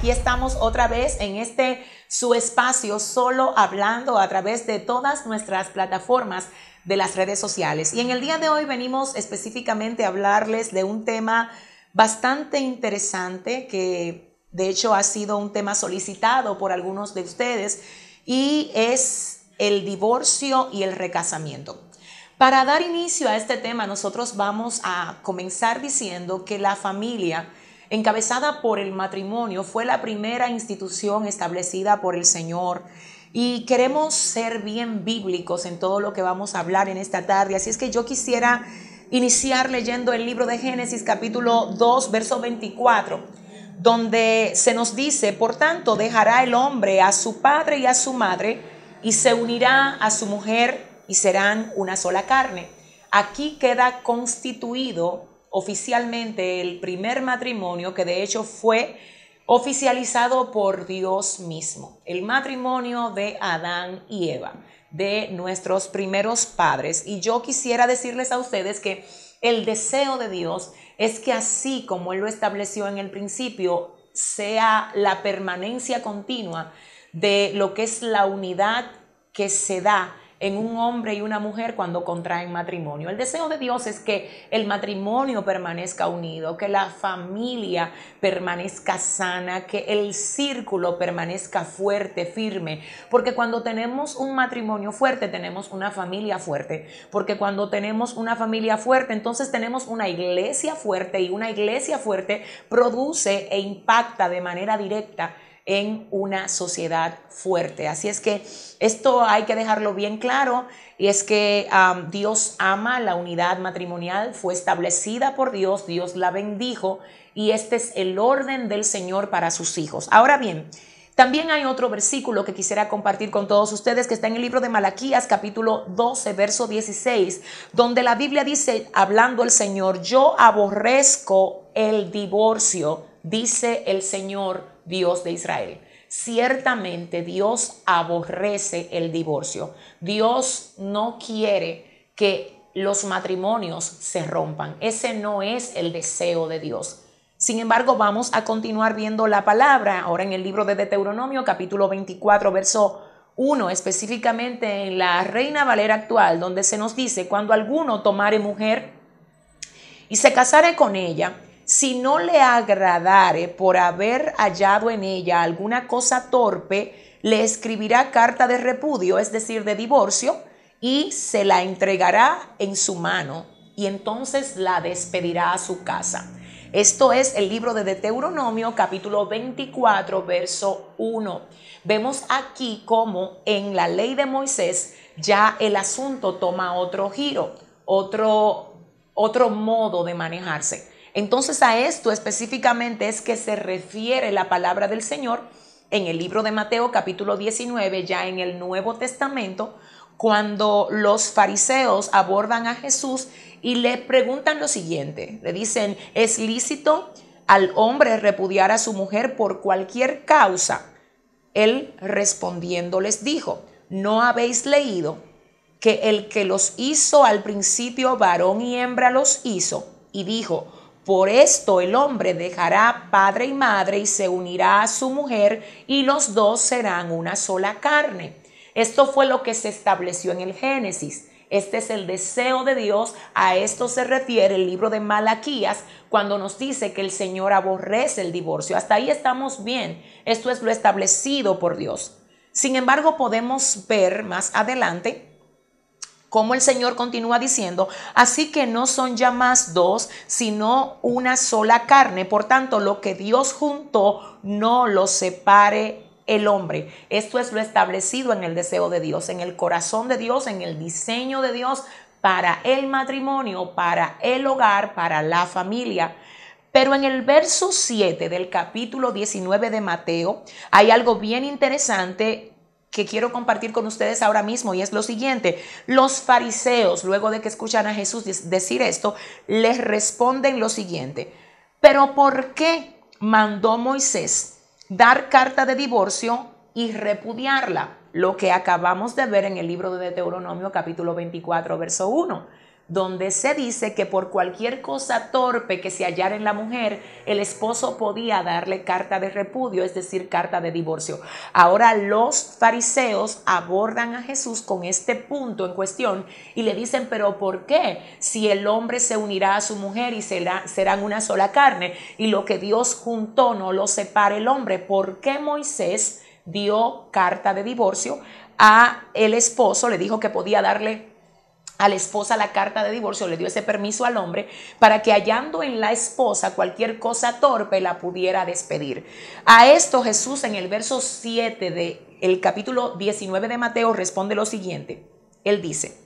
aquí estamos otra vez en este su espacio, solo hablando a través de todas nuestras plataformas de las redes sociales. Y en el día de hoy venimos específicamente a hablarles de un tema bastante interesante que de hecho ha sido un tema solicitado por algunos de ustedes y es el divorcio y el recasamiento. Para dar inicio a este tema, nosotros vamos a comenzar diciendo que la familia encabezada por el matrimonio, fue la primera institución establecida por el Señor. Y queremos ser bien bíblicos en todo lo que vamos a hablar en esta tarde. Así es que yo quisiera iniciar leyendo el libro de Génesis capítulo 2, verso 24, donde se nos dice, por tanto, dejará el hombre a su padre y a su madre y se unirá a su mujer y serán una sola carne. Aquí queda constituido oficialmente el primer matrimonio que de hecho fue oficializado por Dios mismo, el matrimonio de Adán y Eva, de nuestros primeros padres. Y yo quisiera decirles a ustedes que el deseo de Dios es que así como Él lo estableció en el principio, sea la permanencia continua de lo que es la unidad que se da en un hombre y una mujer cuando contraen matrimonio. El deseo de Dios es que el matrimonio permanezca unido, que la familia permanezca sana, que el círculo permanezca fuerte, firme, porque cuando tenemos un matrimonio fuerte tenemos una familia fuerte, porque cuando tenemos una familia fuerte entonces tenemos una iglesia fuerte y una iglesia fuerte produce e impacta de manera directa en una sociedad fuerte. Así es que esto hay que dejarlo bien claro y es que Dios ama la unidad matrimonial, fue establecida por Dios, Dios la bendijo y este es el orden del Señor para sus hijos. Ahora bien, también hay otro versículo que quisiera compartir con todos ustedes que está en el libro de Malaquías capítulo 12, verso 16, donde la Biblia dice, hablando el Señor, yo aborrezco el divorcio, dice el Señor Dios de Israel. Ciertamente Dios aborrece el divorcio. Dios no quiere que los matrimonios se rompan. Ese no es el deseo de Dios. Sin embargo, vamos a continuar viendo la palabra ahora en el libro de Deuteronomio, capítulo 24, verso 1, específicamente en la Reina Valera actual, donde se nos dice, cuando alguno tomare mujer y se casare con ella, si no le agradare por haber hallado en ella alguna cosa torpe, le escribirá carta de repudio, es decir, de divorcio, y se la entregará en su mano y entonces la despedirá a su casa. Esto es el libro de Deuteronomio capítulo 24, verso 1. Vemos aquí cómo en la ley de Moisés ya el asunto toma otro giro, otro, otro modo de manejarse. Entonces a esto específicamente es que se refiere la palabra del Señor en el libro de Mateo capítulo 19, ya en el Nuevo Testamento, cuando los fariseos abordan a Jesús y le preguntan lo siguiente. Le dicen, ¿es lícito al hombre repudiar a su mujer por cualquier causa? Él respondiendo les dijo, ¿no habéis leído que el que los hizo al principio varón y hembra los hizo? Y dijo, por esto el hombre dejará padre y madre y se unirá a su mujer y los dos serán una sola carne. Esto fue lo que se estableció en el Génesis. Este es el deseo de Dios. A esto se refiere el libro de Malaquías cuando nos dice que el Señor aborrece el divorcio. Hasta ahí estamos bien. Esto es lo establecido por Dios. Sin embargo, podemos ver más adelante como el Señor continúa diciendo, así que no son ya más dos, sino una sola carne. Por tanto, lo que Dios juntó, no lo separe el hombre. Esto es lo establecido en el deseo de Dios, en el corazón de Dios, en el diseño de Dios para el matrimonio, para el hogar, para la familia. Pero en el verso 7 del capítulo 19 de Mateo hay algo bien interesante que quiero compartir con ustedes ahora mismo y es lo siguiente. Los fariseos, luego de que escuchan a Jesús decir esto, les responden lo siguiente. Pero ¿por qué mandó Moisés dar carta de divorcio y repudiarla? lo que acabamos de ver en el libro de Deuteronomio capítulo 24, verso 1, donde se dice que por cualquier cosa torpe que se hallara en la mujer, el esposo podía darle carta de repudio, es decir, carta de divorcio. Ahora los fariseos abordan a Jesús con este punto en cuestión y le dicen, pero ¿por qué? Si el hombre se unirá a su mujer y será, serán una sola carne, y lo que Dios juntó no lo separa el hombre, ¿por qué Moisés? dio carta de divorcio a el esposo, le dijo que podía darle a la esposa la carta de divorcio, le dio ese permiso al hombre para que hallando en la esposa cualquier cosa torpe la pudiera despedir. A esto Jesús en el verso 7 del el capítulo 19 de Mateo responde lo siguiente. Él dice,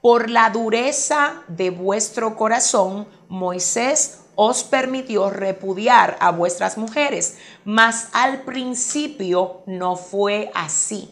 por la dureza de vuestro corazón, Moisés os permitió repudiar a vuestras mujeres, mas al principio no fue así.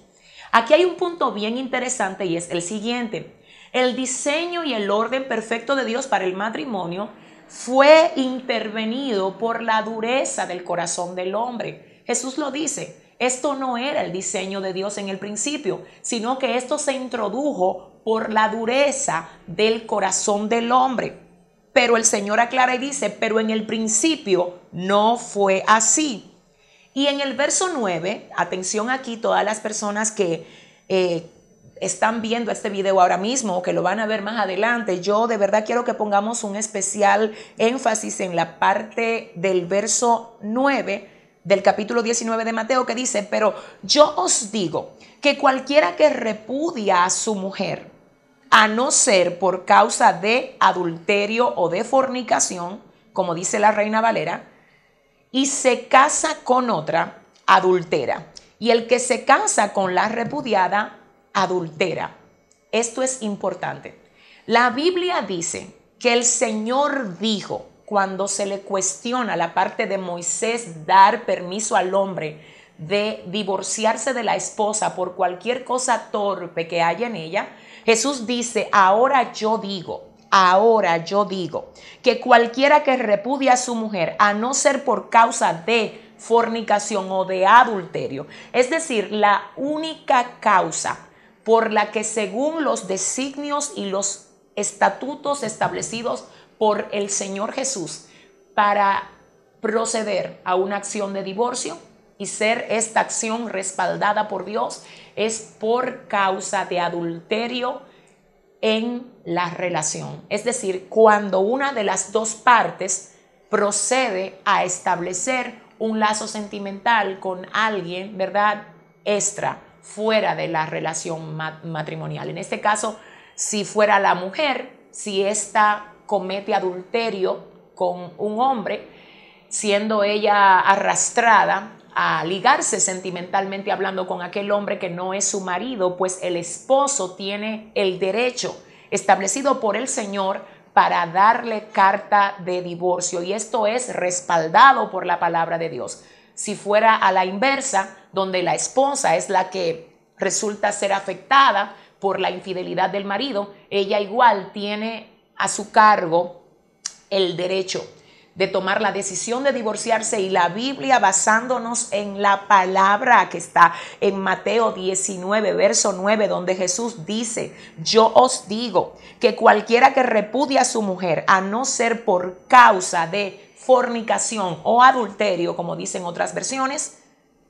Aquí hay un punto bien interesante y es el siguiente. El diseño y el orden perfecto de Dios para el matrimonio fue intervenido por la dureza del corazón del hombre. Jesús lo dice, esto no era el diseño de Dios en el principio, sino que esto se introdujo por la dureza del corazón del hombre pero el Señor aclara y dice, pero en el principio no fue así. Y en el verso 9, atención aquí todas las personas que eh, están viendo este video ahora mismo o que lo van a ver más adelante, yo de verdad quiero que pongamos un especial énfasis en la parte del verso 9 del capítulo 19 de Mateo que dice, pero yo os digo que cualquiera que repudia a su mujer, a no ser por causa de adulterio o de fornicación, como dice la reina Valera, y se casa con otra adultera. Y el que se casa con la repudiada, adultera. Esto es importante. La Biblia dice que el Señor dijo, cuando se le cuestiona la parte de Moisés dar permiso al hombre de divorciarse de la esposa por cualquier cosa torpe que haya en ella, Jesús dice, ahora yo digo, ahora yo digo, que cualquiera que repudia a su mujer, a no ser por causa de fornicación o de adulterio, es decir, la única causa por la que según los designios y los estatutos establecidos por el Señor Jesús para proceder a una acción de divorcio, y ser esta acción respaldada por Dios es por causa de adulterio en la relación. Es decir, cuando una de las dos partes procede a establecer un lazo sentimental con alguien, ¿verdad? Extra, fuera de la relación matrimonial. En este caso, si fuera la mujer, si ésta comete adulterio con un hombre, siendo ella arrastrada a ligarse sentimentalmente hablando con aquel hombre que no es su marido, pues el esposo tiene el derecho establecido por el Señor para darle carta de divorcio y esto es respaldado por la palabra de Dios. Si fuera a la inversa, donde la esposa es la que resulta ser afectada por la infidelidad del marido, ella igual tiene a su cargo el derecho de tomar la decisión de divorciarse y la Biblia basándonos en la palabra que está en Mateo 19, verso 9, donde Jesús dice, yo os digo que cualquiera que repudia a su mujer, a no ser por causa de fornicación o adulterio, como dicen otras versiones,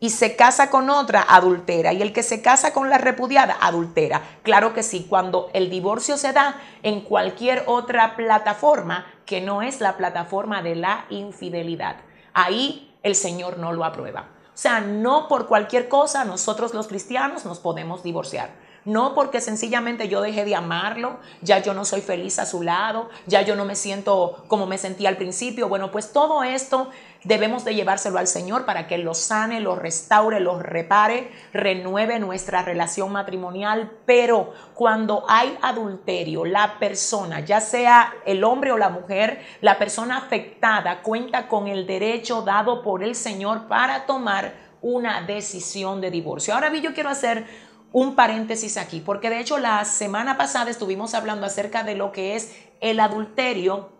y se casa con otra, adultera. Y el que se casa con la repudiada, adultera. Claro que sí, cuando el divorcio se da en cualquier otra plataforma que no es la plataforma de la infidelidad. Ahí el Señor no lo aprueba. O sea, no por cualquier cosa nosotros los cristianos nos podemos divorciar. No porque sencillamente yo dejé de amarlo, ya yo no soy feliz a su lado, ya yo no me siento como me sentía al principio. Bueno, pues todo esto debemos de llevárselo al Señor para que lo sane, lo restaure, lo repare, renueve nuestra relación matrimonial. Pero cuando hay adulterio, la persona, ya sea el hombre o la mujer, la persona afectada cuenta con el derecho dado por el Señor para tomar una decisión de divorcio. Ahora bien, yo quiero hacer un paréntesis aquí, porque de hecho la semana pasada estuvimos hablando acerca de lo que es el adulterio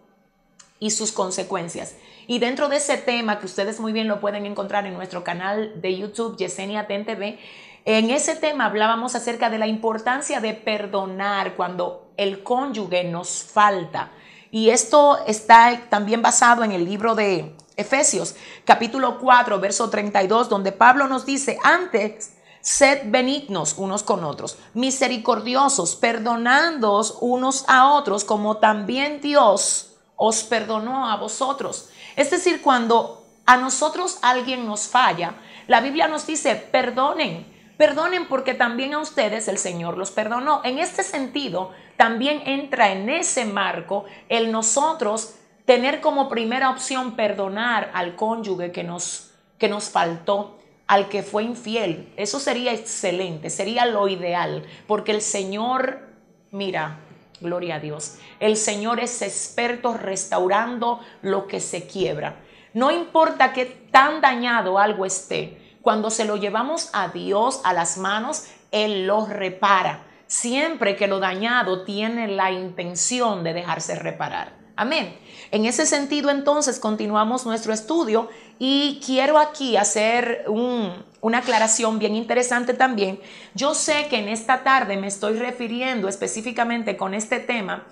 y sus consecuencias. Y dentro de ese tema, que ustedes muy bien lo pueden encontrar en nuestro canal de YouTube, Yesenia TNTV, en ese tema hablábamos acerca de la importancia de perdonar cuando el cónyuge nos falta. Y esto está también basado en el libro de Efesios, capítulo 4, verso 32, donde Pablo nos dice, antes Sed benignos unos con otros, misericordiosos, perdonándoos unos a otros, como también Dios os perdonó a vosotros. Es decir, cuando a nosotros alguien nos falla, la Biblia nos dice, perdonen, perdonen porque también a ustedes el Señor los perdonó. En este sentido, también entra en ese marco el nosotros tener como primera opción perdonar al cónyuge que nos, que nos faltó, al que fue infiel. Eso sería excelente, sería lo ideal, porque el Señor, mira, gloria a Dios, el Señor es experto restaurando lo que se quiebra. No importa qué tan dañado algo esté, cuando se lo llevamos a Dios, a las manos, Él lo repara, siempre que lo dañado tiene la intención de dejarse reparar. Amén. En ese sentido, entonces, continuamos nuestro estudio y quiero aquí hacer una aclaración bien interesante también. Yo sé que en esta tarde me estoy refiriendo específicamente con este tema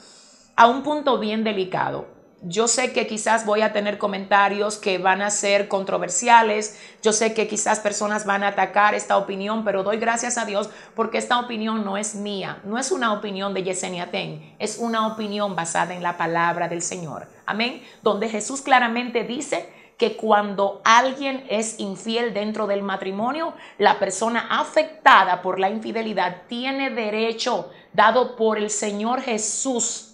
a un punto bien delicado yo sé que quizás voy a tener comentarios que van a ser controversiales, yo sé que quizás personas van a atacar esta opinión, pero doy gracias a Dios porque esta opinión no es mía, no es una opinión de Yesenia Ten, es una opinión basada en la palabra del Señor. Amén. Donde Jesús claramente dice que cuando alguien es infiel dentro del matrimonio, la persona afectada por la infidelidad tiene derecho dado por el Señor Jesús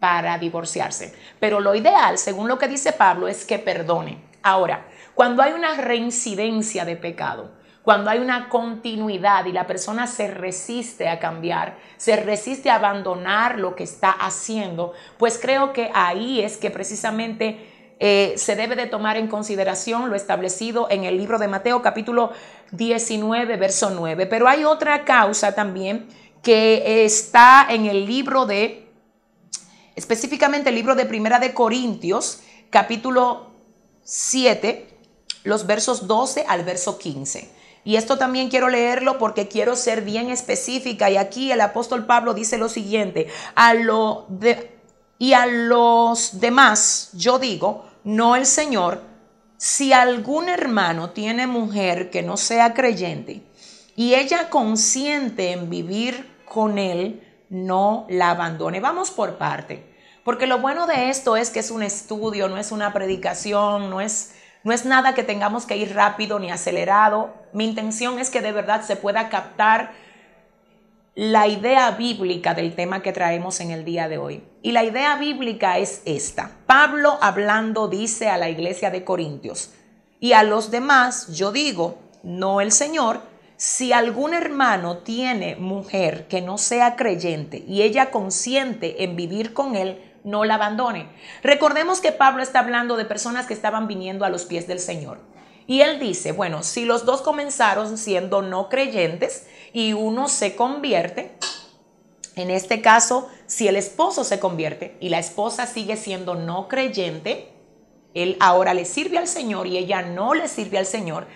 para divorciarse. Pero lo ideal, según lo que dice Pablo, es que perdone. Ahora, cuando hay una reincidencia de pecado, cuando hay una continuidad y la persona se resiste a cambiar, se resiste a abandonar lo que está haciendo, pues creo que ahí es que precisamente eh, se debe de tomar en consideración lo establecido en el libro de Mateo capítulo 19, verso 9. Pero hay otra causa también que está en el libro de Específicamente el libro de Primera de Corintios, capítulo 7, los versos 12 al verso 15. Y esto también quiero leerlo porque quiero ser bien específica. Y aquí el apóstol Pablo dice lo siguiente, a lo de, y a los demás yo digo, no el Señor, si algún hermano tiene mujer que no sea creyente y ella consiente en vivir con él, no la abandone. Vamos por parte. Porque lo bueno de esto es que es un estudio, no es una predicación, no es, no es nada que tengamos que ir rápido ni acelerado. Mi intención es que de verdad se pueda captar la idea bíblica del tema que traemos en el día de hoy. Y la idea bíblica es esta. Pablo hablando dice a la iglesia de Corintios, y a los demás yo digo, no el Señor, si algún hermano tiene mujer que no sea creyente y ella consiente en vivir con él, no la abandone. Recordemos que Pablo está hablando de personas que estaban viniendo a los pies del Señor. Y él dice, bueno, si los dos comenzaron siendo no creyentes y uno se convierte, en este caso, si el esposo se convierte y la esposa sigue siendo no creyente, él ahora le sirve al Señor y ella no le sirve al Señor,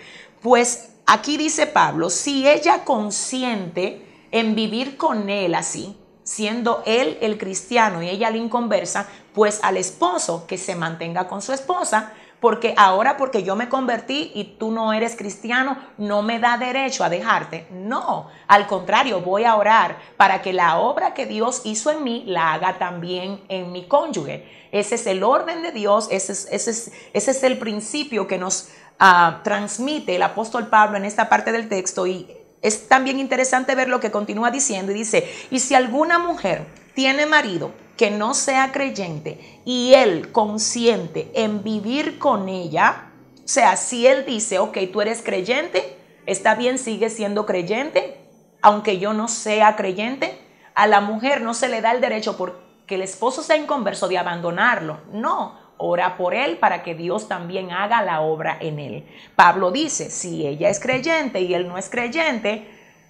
pues aquí dice Pablo, si ella consiente en vivir con él así, siendo él el cristiano y ella la inconversa, pues al esposo que se mantenga con su esposa, porque ahora porque yo me convertí y tú no eres cristiano, no me da derecho a dejarte. No, al contrario, voy a orar para que la obra que Dios hizo en mí la haga también en mi cónyuge. Ese es el orden de Dios, ese es, ese es, ese es el principio que nos ah, transmite el apóstol Pablo en esta parte del texto y es también interesante ver lo que continúa diciendo y dice, y si alguna mujer tiene marido que no sea creyente y él consiente en vivir con ella, o sea, si él dice, ok, tú eres creyente, está bien, sigue siendo creyente, aunque yo no sea creyente, a la mujer no se le da el derecho porque el esposo sea inconverso de abandonarlo, no, ora por él para que Dios también haga la obra en él. Pablo dice, si ella es creyente y él no es creyente,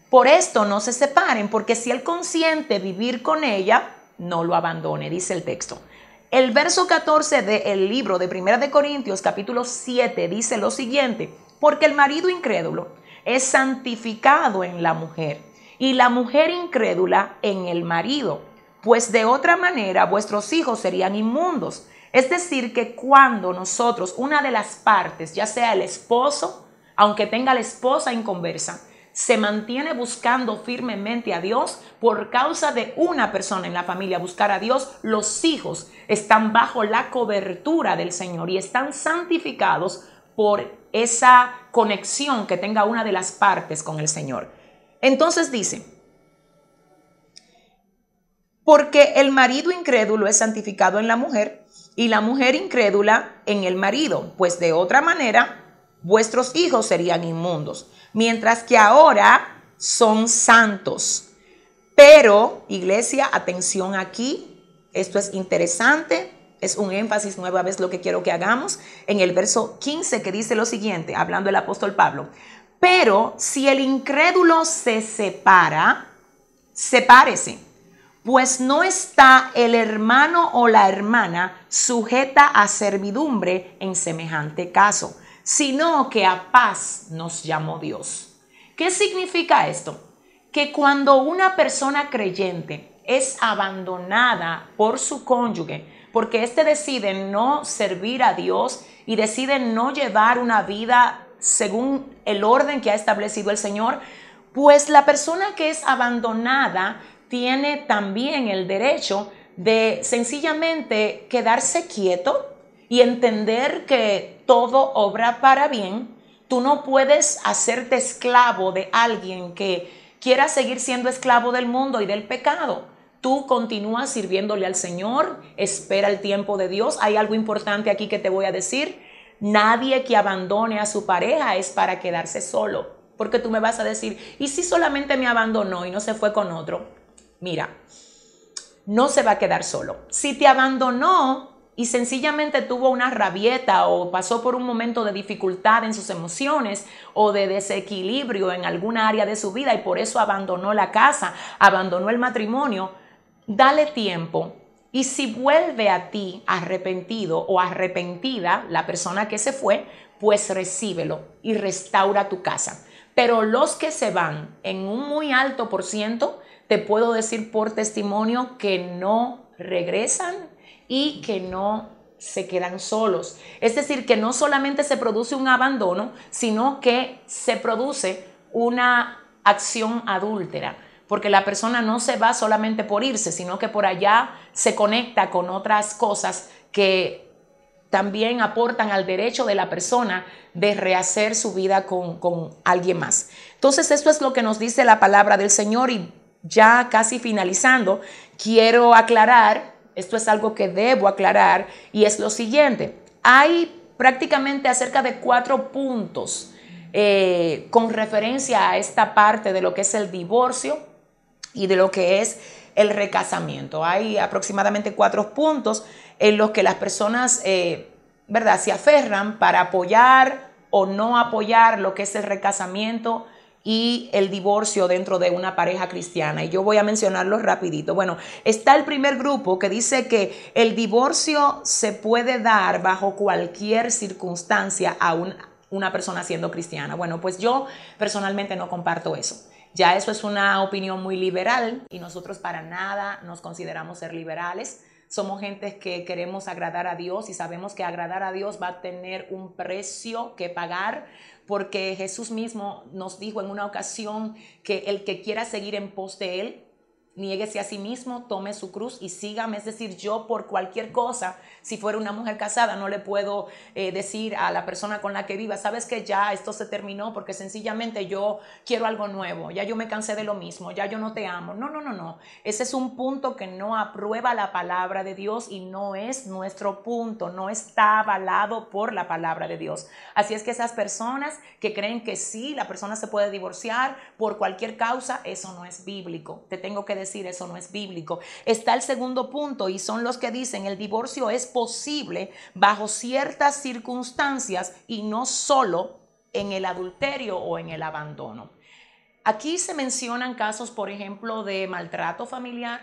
por esto no se separen, porque si él consiente vivir con ella, no lo abandone, dice el texto. El verso 14 del libro de 1 de Corintios capítulo 7 dice lo siguiente, porque el marido incrédulo es santificado en la mujer y la mujer incrédula en el marido, pues de otra manera vuestros hijos serían inmundos es decir, que cuando nosotros, una de las partes, ya sea el esposo, aunque tenga la esposa en conversa, se mantiene buscando firmemente a Dios por causa de una persona en la familia, buscar a Dios, los hijos están bajo la cobertura del Señor y están santificados por esa conexión que tenga una de las partes con el Señor. Entonces dice, porque el marido incrédulo es santificado en la mujer y la mujer incrédula en el marido, pues de otra manera vuestros hijos serían inmundos, mientras que ahora son santos. Pero, iglesia, atención aquí, esto es interesante, es un énfasis nueva vez lo que quiero que hagamos en el verso 15 que dice lo siguiente, hablando el apóstol Pablo, pero si el incrédulo se separa, sepárese pues no está el hermano o la hermana sujeta a servidumbre en semejante caso, sino que a paz nos llamó Dios. ¿Qué significa esto? Que cuando una persona creyente es abandonada por su cónyuge, porque éste decide no servir a Dios y decide no llevar una vida según el orden que ha establecido el Señor, pues la persona que es abandonada tiene también el derecho de sencillamente quedarse quieto y entender que todo obra para bien. Tú no puedes hacerte esclavo de alguien que quiera seguir siendo esclavo del mundo y del pecado. Tú continúas sirviéndole al Señor, espera el tiempo de Dios. Hay algo importante aquí que te voy a decir. Nadie que abandone a su pareja es para quedarse solo. Porque tú me vas a decir, ¿y si solamente me abandonó y no se fue con otro? mira, no se va a quedar solo. Si te abandonó y sencillamente tuvo una rabieta o pasó por un momento de dificultad en sus emociones o de desequilibrio en alguna área de su vida y por eso abandonó la casa, abandonó el matrimonio, dale tiempo. Y si vuelve a ti arrepentido o arrepentida, la persona que se fue, pues recíbelo y restaura tu casa. Pero los que se van en un muy alto por ciento te puedo decir por testimonio que no regresan y que no se quedan solos. Es decir, que no solamente se produce un abandono, sino que se produce una acción adúltera, porque la persona no se va solamente por irse, sino que por allá se conecta con otras cosas que también aportan al derecho de la persona de rehacer su vida con, con, alguien más. Entonces, esto es lo que nos dice la palabra del Señor y ya casi finalizando, quiero aclarar, esto es algo que debo aclarar, y es lo siguiente. Hay prácticamente acerca de cuatro puntos eh, con referencia a esta parte de lo que es el divorcio y de lo que es el recasamiento. Hay aproximadamente cuatro puntos en los que las personas, eh, ¿verdad?, se aferran para apoyar o no apoyar lo que es el recasamiento y el divorcio dentro de una pareja cristiana. Y yo voy a mencionarlos rapidito. Bueno, está el primer grupo que dice que el divorcio se puede dar bajo cualquier circunstancia a una persona siendo cristiana. Bueno, pues yo personalmente no comparto eso. Ya eso es una opinión muy liberal y nosotros para nada nos consideramos ser liberales. Somos gentes que queremos agradar a Dios y sabemos que agradar a Dios va a tener un precio que pagar, porque Jesús mismo nos dijo en una ocasión que el que quiera seguir en pos de Él, niéguese a sí mismo, tome su cruz y sígame. Es decir, yo por cualquier cosa, si fuera una mujer casada, no le puedo eh, decir a la persona con la que viva, sabes que ya esto se terminó porque sencillamente yo quiero algo nuevo, ya yo me cansé de lo mismo, ya yo no te amo. No, no, no, no. Ese es un punto que no aprueba la palabra de Dios y no es nuestro punto, no está avalado por la palabra de Dios. Así es que esas personas que creen que sí, la persona se puede divorciar por cualquier causa, eso no es bíblico. Te tengo que decir eso no es bíblico. Está el segundo punto y son los que dicen el divorcio es posible bajo ciertas circunstancias y no solo en el adulterio o en el abandono. Aquí se mencionan casos, por ejemplo, de maltrato familiar,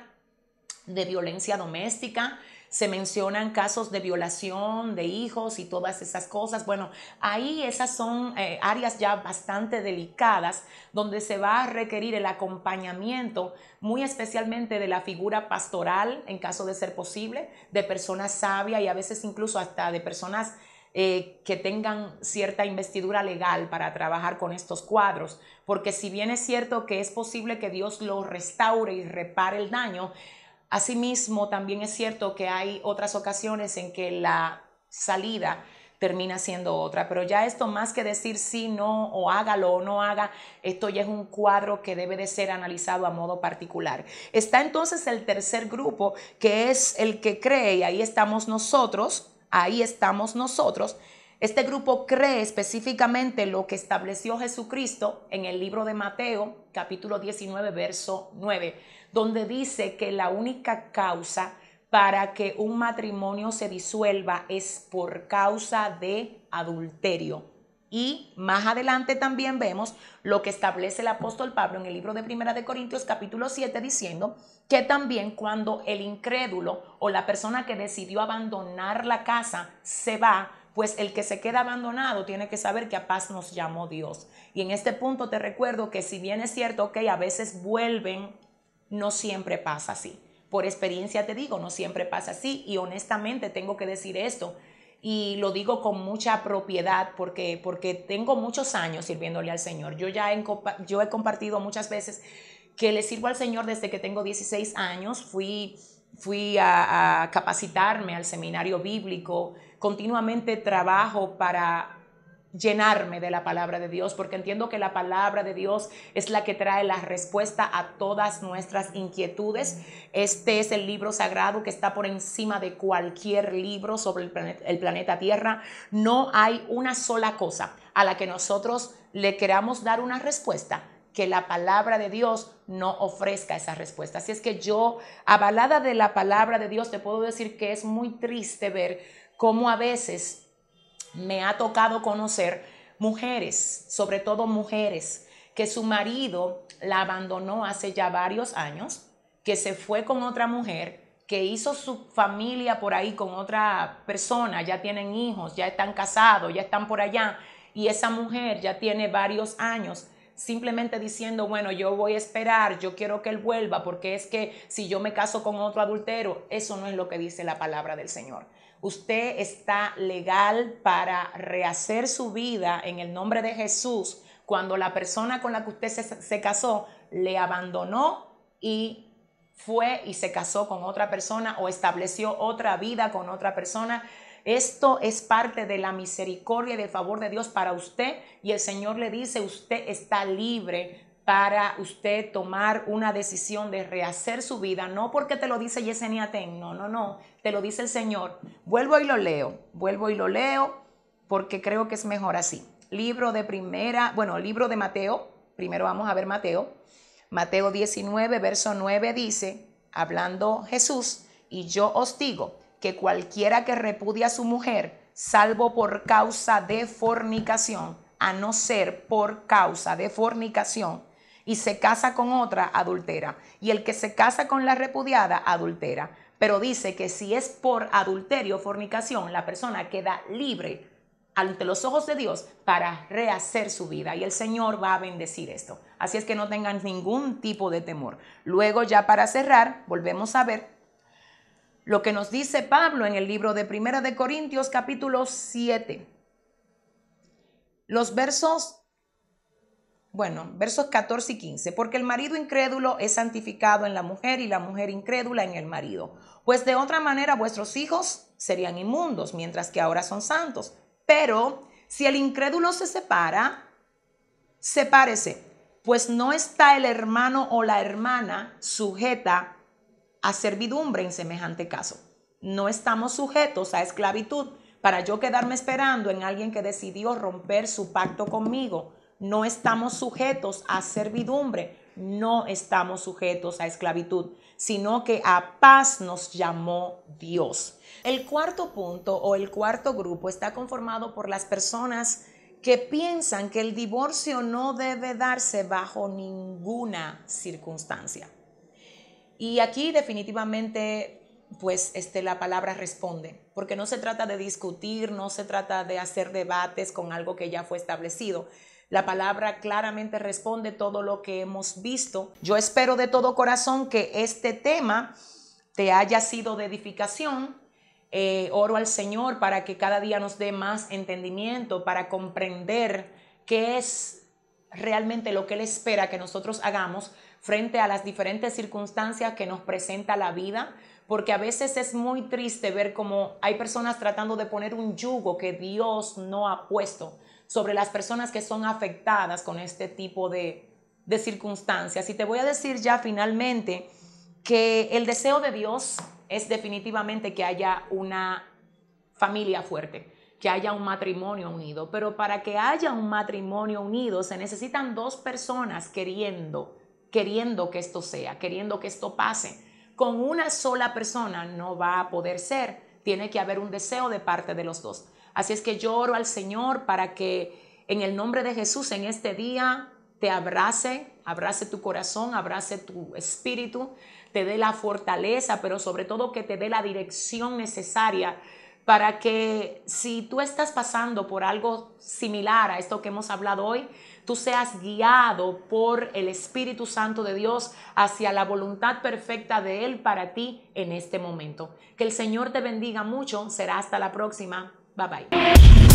de violencia doméstica, se mencionan casos de violación de hijos y todas esas cosas. Bueno, ahí esas son eh, áreas ya bastante delicadas donde se va a requerir el acompañamiento, muy especialmente de la figura pastoral, en caso de ser posible, de personas sabias y a veces incluso hasta de personas eh, que tengan cierta investidura legal para trabajar con estos cuadros, porque si bien es cierto que es posible que Dios lo restaure y repare el daño, Asimismo, también es cierto que hay otras ocasiones en que la salida termina siendo otra, pero ya esto más que decir sí, no, o hágalo o no haga, esto ya es un cuadro que debe de ser analizado a modo particular. Está entonces el tercer grupo, que es el que cree, y ahí estamos nosotros, ahí estamos nosotros, este grupo cree específicamente lo que estableció Jesucristo en el libro de Mateo, capítulo 19, verso 9, donde dice que la única causa para que un matrimonio se disuelva es por causa de adulterio. Y más adelante también vemos lo que establece el apóstol Pablo en el libro de Primera de Corintios capítulo 7 diciendo que también cuando el incrédulo o la persona que decidió abandonar la casa se va, pues el que se queda abandonado tiene que saber que a paz nos llamó Dios. Y en este punto te recuerdo que si bien es cierto, que a veces vuelven, no siempre pasa así. Por experiencia te digo, no siempre pasa así. Y honestamente tengo que decir esto. Y lo digo con mucha propiedad porque, porque tengo muchos años sirviéndole al Señor. Yo ya he, yo he compartido muchas veces que le sirvo al Señor desde que tengo 16 años. Fui fui a, capacitarme al seminario bíblico, continuamente trabajo para llenarme de la palabra de Dios, porque entiendo que la palabra de Dios es la que trae la respuesta a todas nuestras inquietudes. Este es el libro sagrado que está por encima de cualquier libro sobre el planeta, el planeta Tierra. No hay una sola cosa a la que nosotros le queramos dar una respuesta que la palabra de Dios no ofrezca esa respuesta. Así es que yo, avalada de la palabra de Dios, te puedo decir que es muy triste ver cómo a veces me ha tocado conocer mujeres, sobre todo mujeres, que su marido la abandonó hace ya varios años, que se fue con otra mujer, que hizo su familia por ahí con otra persona, ya tienen hijos, ya están casados, ya están por allá, y esa mujer ya tiene varios años simplemente diciendo, bueno, yo voy a esperar, yo quiero que él vuelva, porque es que si yo me caso con otro adultero, eso no es lo que dice la palabra del Señor. Usted está legal para rehacer su vida en el nombre de Jesús cuando la persona con la que usted se, se casó le abandonó y fue y se casó con otra persona o estableció otra vida con otra persona esto es parte de la misericordia y del favor de Dios para usted. Y el Señor le dice, usted está libre para usted tomar una decisión de rehacer su vida, no porque te lo dice Yesenia Ten, no, no, no, te lo dice el Señor. Vuelvo y lo leo, vuelvo y lo leo, porque creo que es mejor así. Libro de primera, bueno, libro de Mateo, primero vamos a ver Mateo. Mateo 19, verso 9 dice, hablando Jesús, y yo os digo, que cualquiera que repudia a su mujer, salvo por causa de fornicación, a no ser por causa de fornicación, y se casa con otra, adultera. Y el que se casa con la repudiada, adultera. Pero dice que si es por adulterio o fornicación, la persona queda libre ante los ojos de Dios para rehacer su vida. Y el Señor va a bendecir esto. Así es que no tengan ningún tipo de temor. Luego, ya para cerrar, volvemos a ver lo que nos dice Pablo en el libro de Primera de Corintios capítulo 7. Los versos bueno, versos 14 y 15, porque el marido incrédulo es santificado en la mujer y la mujer incrédula en el marido. Pues de otra manera vuestros hijos serían inmundos, mientras que ahora son santos. Pero si el incrédulo se separa, sepárese, pues no está el hermano o la hermana sujeta a servidumbre en semejante caso. No estamos sujetos a esclavitud para yo quedarme esperando en alguien que decidió romper su pacto conmigo. No estamos sujetos a servidumbre, no estamos sujetos a esclavitud, sino que a paz nos llamó Dios. El cuarto punto o el cuarto grupo está conformado por las personas que piensan que el divorcio no debe darse bajo ninguna circunstancia. Y aquí definitivamente pues este, la palabra responde, porque no se trata de discutir, no se trata de hacer debates con algo que ya fue establecido. La palabra claramente responde todo lo que hemos visto. Yo espero de todo corazón que este tema te haya sido de edificación. Eh, oro al Señor para que cada día nos dé más entendimiento, para comprender qué es realmente lo que Él espera que nosotros hagamos frente a las diferentes circunstancias que nos presenta la vida, porque a veces es muy triste ver cómo hay personas tratando de poner un yugo que Dios no ha puesto sobre las personas que son afectadas con este tipo de, circunstancias. Y te voy a decir ya finalmente que el deseo de Dios es definitivamente que haya una familia fuerte, que haya un matrimonio unido, pero para que haya un matrimonio unido se necesitan dos personas queriendo queriendo que esto sea, queriendo que esto pase. Con una sola persona no va a poder ser, tiene que haber un deseo de parte de los dos. Así es que yo oro al Señor para que en el nombre de Jesús en este día te abrace, abrace tu corazón, abrace tu espíritu, te dé la fortaleza, pero sobre todo que te dé la dirección necesaria para que si tú estás pasando por algo similar a esto que hemos hablado hoy, tú seas guiado por el Espíritu Santo de Dios hacia la voluntad perfecta de Él para ti en este momento. Que el Señor te bendiga mucho. Será hasta la próxima. Bye bye.